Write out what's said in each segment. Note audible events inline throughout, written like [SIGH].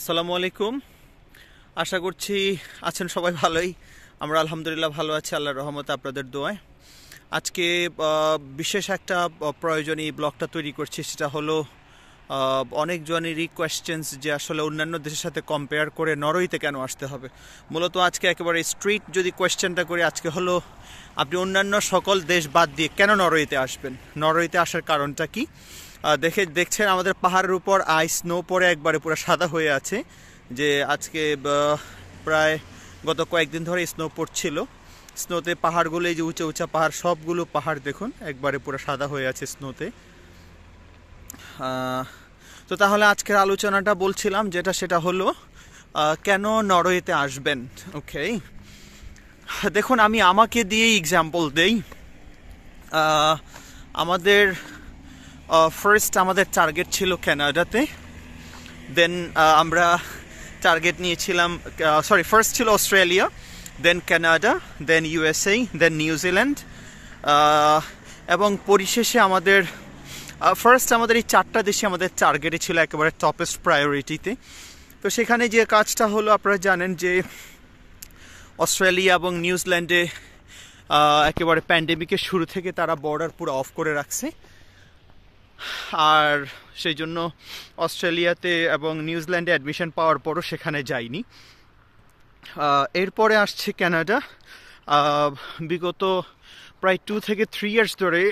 আসসালামু আলাইকুম আশা করছি আছেন সবাই ভালোই আমরা আলহামদুলিল্লাহ ভালো আছি আল্লাহর রহমত আপনাদের দোয়ায় আজকে বিশেষ একটা প্রয়োজনীয় ব্লগটা তৈরি করছি সেটা হলো অনেক জনেরই কোয়েশ্চেন্স যে আসলে অন্যান্য দেশের সাথে কম্পেয়ার করে নরইতে কেন আসতে হবে মূলত আজকে একেবারে স্ট্রিট যদি কোয়েশ্চেনটা করি আজকে হলো আপনি অন্যান্য সকল দেশ বাদ দিয়ে কেন নরইতে আসবেন নরইতে আসার কারণটা কি দেখে দেখছেন আমাদের পাহাড়ের উপর আই স্নো পরে একবারে পুরো সাদা হয়ে আছে যে আজকে প্রায় গত কয়েকদিন ধরে স্নো পড়ছিল স্নোতে পাহাড়গুলো এই যে উঁচা উঁচা পাহাড় সবগুলো পাহাড় দেখুন একবারে পুরো সাদা হয়ে আছে স্নোতে তো তাহলে আজকের আলোচনাটা বলছিলাম যেটা সেটা হলো কেন নরওয়েতে আসবেন ওকে দেখুন আমি আমাকে দিয়েই এক্সাম্পল দেই আমাদের ফার্স্ট uh, আমাদের টার্গেট ছিল ক্যানাডাতে দেন uh, আমরা টার্গেট নিয়েছিলাম সরি uh, ফার্স্ট ছিল Australia then Canada then USA then New Zealand এবং পরিশেষে আমাদের ফার্স্ট আমাদের এই চারটা দেশে আমাদের টার্গেটে ছিল একেবারে টপেস্ট প্রায়োরিটিতে তো সেখানে যে কাজটা হলো আপনারা জানেন যে অস্ট্রেলিয়া এবং নিউজিল্যান্ডে একেবারে প্যান্ডেমিকের শুরু থেকে তারা বর্ডার পুরো অফ করে রাখছে আর সেই জন্য অস্ট্রেলিয়াতে এবং নিউজিল্যান্ডে অ্যাডমিশন পাওয়ার পরও সেখানে যাইনি এরপরে আসছে ক্যানাডা বিগত প্রায় টু থেকে থ্রি ইয়ার্স ধরে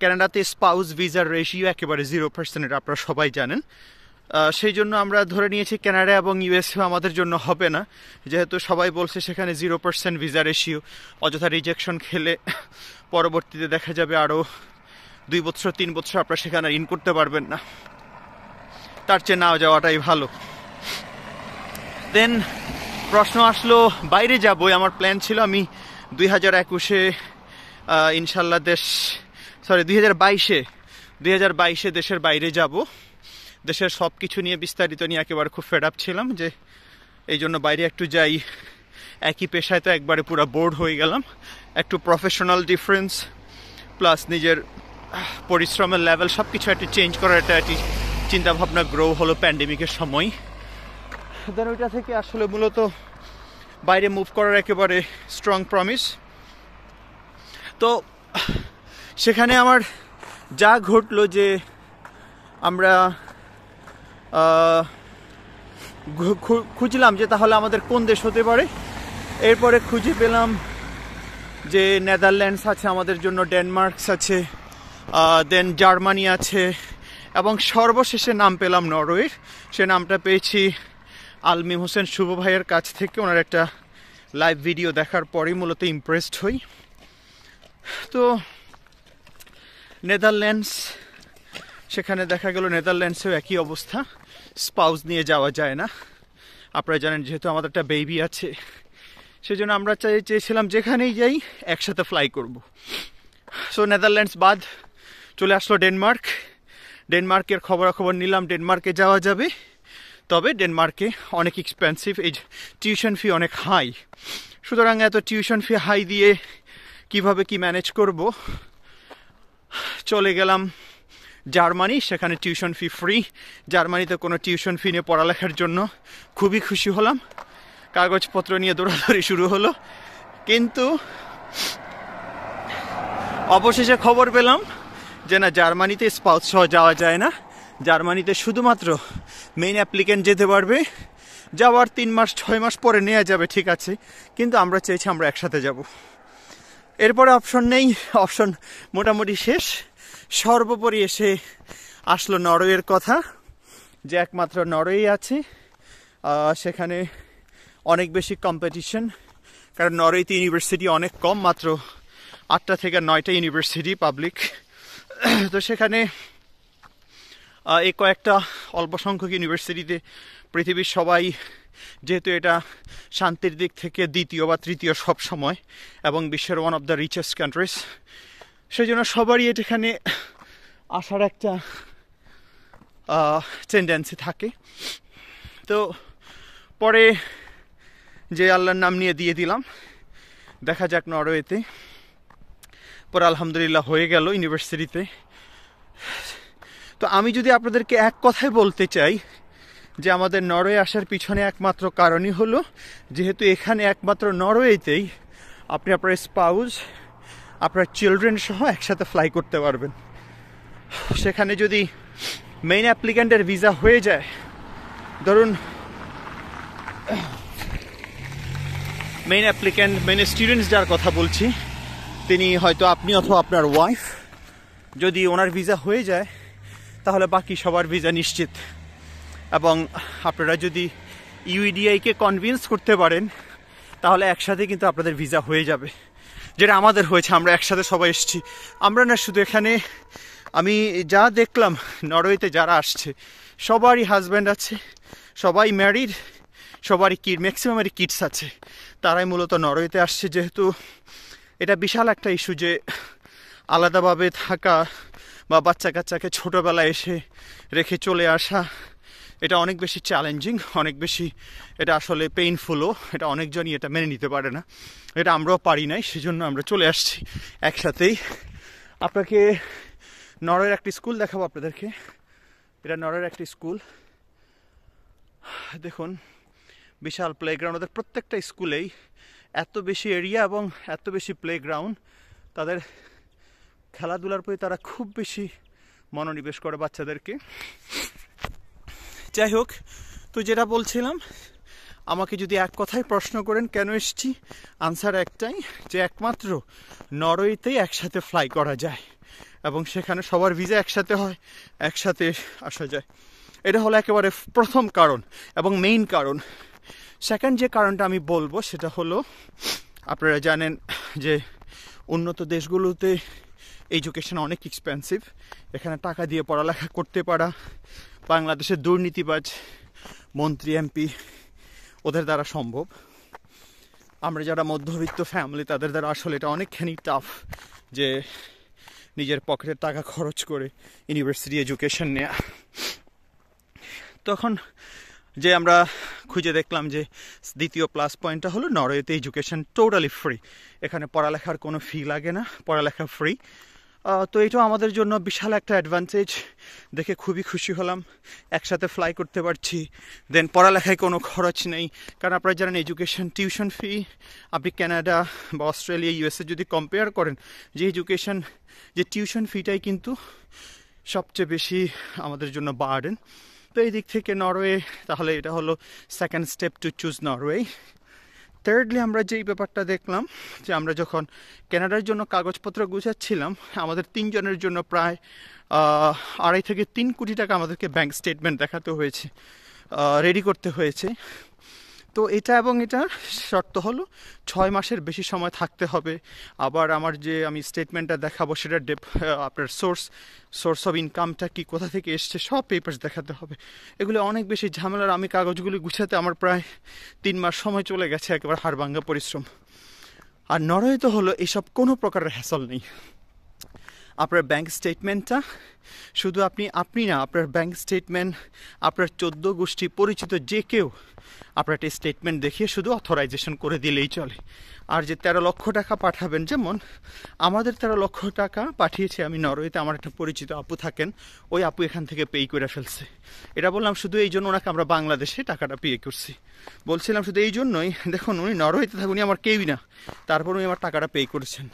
ক্যানাডাতে স্পাউস ভিজার রেশিও একেবারে জিরো পার্সেন্টের আপনারা সবাই জানেন সেই জন্য আমরা ধরে নিয়েছি ক্যানাডা এবং ইউএসএ আমাদের জন্য হবে না যেহেতু সবাই বলছে সেখানে জিরো পার্সেন্ট ভিসা রেশিও অযথা রিজেকশন খেলে পরবর্তীতে দেখা যাবে আরও দুই বছর তিন বছর আপনারা সেখানে ইন করতে পারবেন না তার চেয়ে না যাওয়াটাই ভালো দেন প্রশ্ন আসলো বাইরে যাব আমার প্ল্যান ছিল আমি দুই হাজার একুশে ইনশাল্লাহ দেশ সরি দুই হাজার বাইশে দুই হাজার বাইশে দেশের বাইরে যাব দেশের সব কিছু নিয়ে বিস্তারিত নিয়ে একেবারে খুব ফেড আপ ছিলাম যে এই জন্য বাইরে একটু যাই একই পেশায় তো একবারে পুরো বোর্ড হয়ে গেলাম একটু প্রফেশনাল ডিফারেন্স প্লাস নিজের পরিশ্রমের লেভেল সব কিছু একটা চেঞ্জ করার একটা একটি চিন্তাভাবনা গ্রো হলো প্যান্ডেমিকের সময় দেন ওইটা থেকে আসলে মূলত বাইরে মুভ করার একেবারে স্ট্রং প্রমিস তো সেখানে আমার যা ঘটলো যে আমরা খুঁজলাম যে তাহলে আমাদের কোন দেশ হতে পারে এরপরে খুঁজে পেলাম যে নেদারল্যান্ডস আছে আমাদের জন্য ডেনমার্কস আছে দেন জার্মানি আছে এবং সর্বশেষে নাম পেলাম নরওয়ের সে নামটা পেয়েছি আলমিম হোসেন শুভ ভাইয়ের কাছ থেকে ওনার একটা লাইভ ভিডিও দেখার পরেই মূলত ইমপ্রেসড হই তো নেদারল্যান্ডস সেখানে দেখা গেল নেদারল্যান্ডসেও একই অবস্থা স্পাউস নিয়ে যাওয়া যায় না আপনারা জানেন যেহেতু আমাদের একটা বেবি আছে সেজন্য আমরা চাই চেয়েছিলাম যেখানেই যাই একসাথে ফ্লাই করব সো নেদারল্যান্ডস বাদ চলে আসলো ডেনমার্ক ডেনমার্কের খবরাখবর নিলাম ডেনমার্কে যাওয়া যাবে তবে ডেনমার্কে অনেক এক্সপেন্সিভ এই টিউশন ফি অনেক হাই সুতরাং এত টিউশন ফি হাই দিয়ে কিভাবে কি ম্যানেজ করব চলে গেলাম জার্মানি সেখানে টিউশন ফি ফ্রি জার্মানিতে কোনো টিউশন ফি নিয়ে পড়ালেখার জন্য খুবই খুশি হলাম কাগজপত্র নিয়ে দৌড়াদৌড়ি শুরু হলো কিন্তু অবশেষে খবর পেলাম যে না জার্মানিতে স্পাউস সহ যাওয়া যায় না জার্মানিতে শুধুমাত্র মেইন অ্যাপ্লিকেন্ট যেতে পারবে যাওয়ার তিন মাস ছয় মাস পরে নেওয়া যাবে ঠিক আছে কিন্তু আমরা চেয়েছি আমরা একসাথে যাব এরপরে অপশন নেই অপশন মোটামুটি শেষ সর্বোপরি এসে আসলো নরওয়ের কথা যে একমাত্র নরওয়ে আছে সেখানে অনেক বেশি কম্পিটিশন কারণ নরওয়েতে ইউনিভার্সিটি অনেক কম মাত্র আটটা থেকে নয়টা ইউনিভার্সিটি পাবলিক [COUGHS] তো সেখানে এই কয়েকটা অল্প সংখ্যক ইউনিভার্সিটিতে পৃথিবীর সবাই যেহেতু এটা শান্তির দিক থেকে দ্বিতীয় বা তৃতীয় সব সময় এবং বিশ্বের one of the richest countries সেই জন্য সবারই এখানে আসার একটা টেন্ডেন্সি থাকে তো পরে যে আল্লাহর নাম নিয়ে দিয়ে দিলাম দেখা যাক নরওয়েতে পরে আলহামদুলিল্লাহ হয়ে গেল ইউনিভার্সিটিতে তো আমি যদি আপনাদেরকে এক কথায় বলতে চাই যে আমাদের নরওয়ে আসার পিছনে একমাত্র কারণই হলো যেহেতু এখানে একমাত্র নরওয়েতেই আপনি আপনার স্পাউস আপনার চিলড্রেন সহ একসাথে ফ্লাই করতে পারবেন সেখানে যদি মেইন অ্যাপ্লিক্যান্টের ভিসা হয়ে যায় ধরুন মেইন অ্যাপ্লিক্যান্ট মেইন স্টুডেন্টস যার কথা বলছি তিনি হয়তো আপনি অথবা আপনার ওয়াইফ যদি ওনার ভিসা হয়ে যায় তাহলে বাকি সবার ভিসা নিশ্চিত এবং আপনারা যদি ইউডিআইকে e কনভিন্স করতে পারেন তাহলে একসাথে কিন্তু আপনাদের ভিসা হয়ে যাবে যেটা আমাদের হয়েছে আমরা একসাথে সবাই এসেছি আমরা না শুধু এখানে আমি যা দেখলাম নরওয়েতে যারা আসছে সবারই হাজব্যান্ড আছে সবাই ম্যারিড সবারই কিড ম্যাক্সিমামেরই কিডস আছে তারাই মূলত নরওয়েতে আসছে যেহেতু এটা বিশাল একটা ইস্যু যে আলাদাভাবে থাকা বা বাচ্চা কাচ্চাকে ছোটোবেলায় এসে রেখে চলে আসা এটা অনেক বেশি চ্যালেঞ্জিং অনেক বেশি এটা আসলে পেইনফুলও এটা অনেকজনই এটা মেনে নিতে পারে না এটা আমরাও পারি নাই সেজন্য আমরা চলে আসছি একসাথেই আপনাকে নরের একটি স্কুল দেখাবো আপনাদেরকে এটা নরের একটি স্কুল দেখুন বিশাল প্লেগ্রাউন্ড ওদের প্রত্যেকটা স্কুলেই এত বেশি এরিয়া এবং এত বেশি প্লেগ্রাউন্ড তাদের খেলাধুলার প্রতি তারা খুব বেশি মনোনিবেশ করে বাচ্চাদেরকে যাই হোক তো যেটা বলছিলাম আমাকে যদি এক কথায় প্রশ্ন করেন কেন এসছি আনসার একটাই যে একমাত্র নরওয়েতেই একসাথে ফ্লাই করা যায় এবং সেখানে সবার ভিজা একসাথে হয় একসাথে আসা যায় এটা হলো একেবারে প্রথম কারণ এবং মেইন কারণ সেকেন্ড যে কারণটা আমি বলবো সেটা হলো আপনারা জানেন যে উন্নত দেশগুলোতে এডুকেশন অনেক এক্সপেন্সিভ এখানে টাকা দিয়ে পড়ালেখা করতে পারা বাংলাদেশের দুর্নীতিবাজ মন্ত্রী এমপি ওদের দ্বারা সম্ভব আমরা যারা মধ্যবিত্ত ফ্যামিলি তাদের দ্বারা আসলে এটা অনেকখানি টাফ যে নিজের পকেটের টাকা খরচ করে ইউনিভার্সিটি এডুকেশন নেয়া তখন যে আমরা খুঁজে দেখলাম যে দ্বিতীয় প্লাস পয়েন্টটা হলো নরওয়েতে এডুকেশন টোটালি ফ্রি এখানে পড়ালেখার কোনো ফি লাগে না পড়ালেখা ফ্রি তো এটাও আমাদের জন্য বিশাল একটা অ্যাডভান্টেজ দেখে খুবই খুশি হলাম একসাথে ফ্লাই করতে পারছি দেন পড়ালেখায় কোনো খরচ নেই কারণ আপনারা জানেন এডুকেশন টিউশন ফি আপনি ক্যানাডা বা অস্ট্রেলিয়া ইউএসএ যদি কম্পেয়ার করেন যে এডুকেশন যে টিউশন ফিটাই কিন্তু সবচেয়ে বেশি আমাদের জন্য বার্ডেন তো এই দিক থেকে নরওয়ে তাহলে এটা হলো second step to choose Norway thirdly আমরা যেই ব্যাপারটা দেখলাম যে আমরা যখন কেনাডার জন্য কাগজপত্র গুছাচ্ছিলাম আমাদের তিনজনের জন্য প্রায় আড়াই থেকে তিন কোটি টাকা আমাদেরকে ব্যাঙ্ক স্টেটমেন্ট দেখাতে হয়েছে রেডি করতে হয়েছে তো এটা এবং এটা শর্ত হলো ছয় মাসের বেশি সময় থাকতে হবে আবার আমার যে আমি স্টেটমেন্টটা দেখাবো সেটা ডেপ আপনার সোর্স সোর্স অফ ইনকামটা কি কোথা থেকে এসছে সব পেপার্স দেখাতে হবে এগুলো অনেক বেশি ঝামেলার আমি কাগজগুলি গুছাতে আমার প্রায় তিন মাস সময় চলে গেছে একেবারে হাড়ভাঙ্গা পরিশ্রম আর তো হলো এসব কোনো প্রকারের হ্যাসল নেই আপনার ব্যাংক স্টেটমেন্টটা শুধু আপনি আপনি না আপনার ব্যাংক স্টেটমেন্ট আপনার চোদ্দ গোষ্ঠী পরিচিত যে কেউ আপনার একটা স্টেটমেন্ট দেখিয়ে শুধু অথরাইজেশন করে দিলেই চলে আর যে তেরো লক্ষ টাকা পাঠাবেন যেমন আমাদের তেরো লক্ষ টাকা পাঠিয়েছি আমি নরওয়েতে আমার একটা পরিচিত আপু থাকেন ওই আপু এখান থেকে পেই করে ফেলছে এটা বললাম শুধু এই জন্য ওনাকে আমরা বাংলাদেশে টাকাটা পে করছি বলছিলাম শুধু এই জন্যই দেখুন উনি নরওয়েতে থাকুন উনি আমার কেউই না তারপর উনি আমার টাকাটা পে করেছেন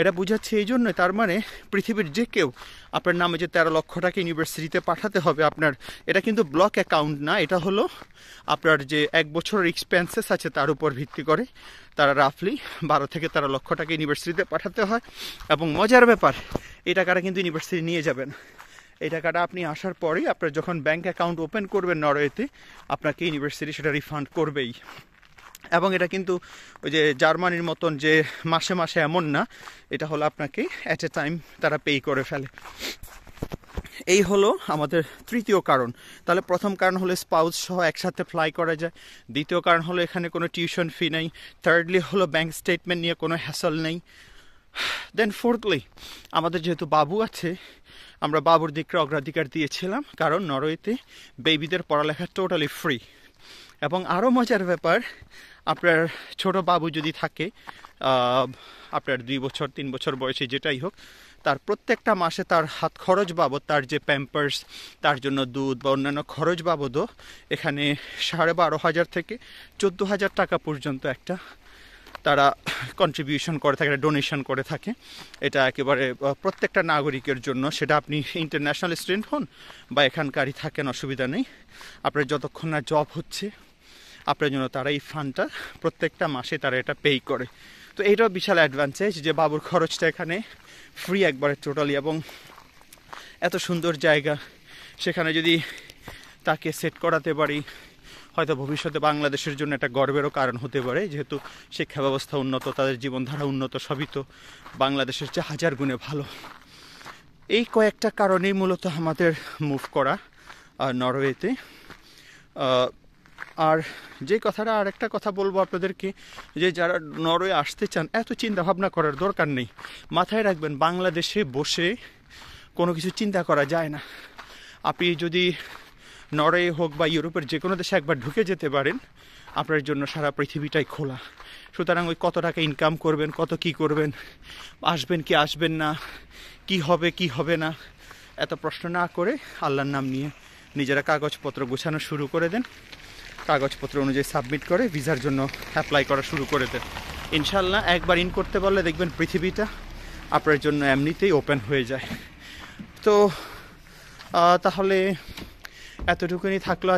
এটা বুঝাচ্ছে এই জন্য তার মানে পৃথিবীর যে কেউ আপনার নামে যে তেরো লক্ষ টাকা ইউনিভার্সিটিতে পাঠাতে হবে আপনার এটা কিন্তু ব্লক অ্যাকাউন্ট না এটা হলো আপনার যে এক বছরের এক্সপেন্সেস আছে তার উপর ভিত্তি করে তারা রাফলি বারো থেকে তেরো লক্ষ টাকা ইউনিভার্সিটিতে পাঠাতে হয় এবং মজার ব্যাপার এই টাকাটা কিন্তু ইউনিভার্সিটি নিয়ে যাবেন এই টাকাটা আপনি আসার পরেই আপনার যখন ব্যাংক অ্যাকাউন্ট ওপেন করবেন নরওয়েতে আপনাকে ইউনিভার্সিটি সেটা রিফান্ড করবেই এবং এটা কিন্তু ওই যে জার্মানির মতন যে মাসে মাসে এমন না এটা হলো আপনাকে অ্যাট এ টাইম তারা পে করে ফেলে এই হলো আমাদের তৃতীয় কারণ তাহলে প্রথম কারণ হলো স্পাউস সহ একসাথে ফ্লাই করা যায় দ্বিতীয় কারণ হলো এখানে কোনো টিউশন ফি নেই থার্ডলি হলো ব্যাংক স্টেটমেন্ট নিয়ে কোনো হ্যাসল নেই দেন ফোর্থলি আমাদের যেহেতু বাবু আছে আমরা বাবুর দিকটা অগ্রাধিকার দিয়েছিলাম কারণ নরওয়েতে বেবিদের পড়ালেখা টোটালি ফ্রি এবং আরও মজার ব্যাপার আপনার ছোট বাবু যদি থাকে আপনার দুই বছর তিন বছর বয়সে যেটাই হোক তার প্রত্যেকটা মাসে তার হাত খরচ বাবদ তার যে প্যাম্পার্স তার জন্য দুধ বা অন্যান্য খরচ বাবদও এখানে সাড়ে বারো হাজার থেকে চোদ্দো হাজার টাকা পর্যন্ত একটা তারা কন্ট্রিবিউশন করে থাকে একটা ডোনেশন করে থাকে এটা একেবারে প্রত্যেকটা নাগরিকের জন্য সেটা আপনি ইন্টারন্যাশনাল স্টুডেন্ট হন বা এখানকারই থাকেন অসুবিধা নেই আপনার যতক্ষণ না জব হচ্ছে আপনার জন্য তারা এই ফান্ডটা প্রত্যেকটা মাসে তারা এটা পেই করে তো এইটাও বিশাল অ্যাডভান্টেজ যে বাবুর খরচটা এখানে ফ্রি একবারে টোটালি এবং এত সুন্দর জায়গা সেখানে যদি তাকে সেট করাতে পারি হয়তো ভবিষ্যতে বাংলাদেশের জন্য একটা গর্বেরও কারণ হতে পারে যেহেতু শিক্ষা ব্যবস্থা উন্নত তাদের জীবনধারা উন্নত সবই তো বাংলাদেশের চেয়ে হাজার গুণে ভালো এই কয়েকটা কারণেই মূলত আমাদের মুভ করা নরওয়েতে আর যে কথাটা আর একটা কথা বলবো আপনাদেরকে যে যারা নরওয়ে আসতে চান এত চিন্তা ভাবনা করার দরকার নেই মাথায় রাখবেন বাংলাদেশে বসে কোনো কিছু চিন্তা করা যায় না আপনি যদি নরওয়ে হোক বা ইউরোপের যে কোনো দেশে একবার ঢুকে যেতে পারেন আপনার জন্য সারা পৃথিবীটাই খোলা সুতরাং ওই কত টাকা ইনকাম করবেন কত কি করবেন আসবেন কি আসবেন না কি হবে কি হবে না এত প্রশ্ন না করে আল্লাহর নাম নিয়ে নিজেরা কাগজপত্র গোছানো শুরু করে দেন কাগজপত্র অনুযায়ী সাবমিট করে ভিসার জন্য অ্যাপ্লাই করা শুরু করে দেন ইনশাল্লাহ একবার ইন করতে পারলে দেখবেন পৃথিবীটা আপনার জন্য এমনিতেই ওপেন হয়ে যায় তো তাহলে এতটুকুনি থাকলো আজ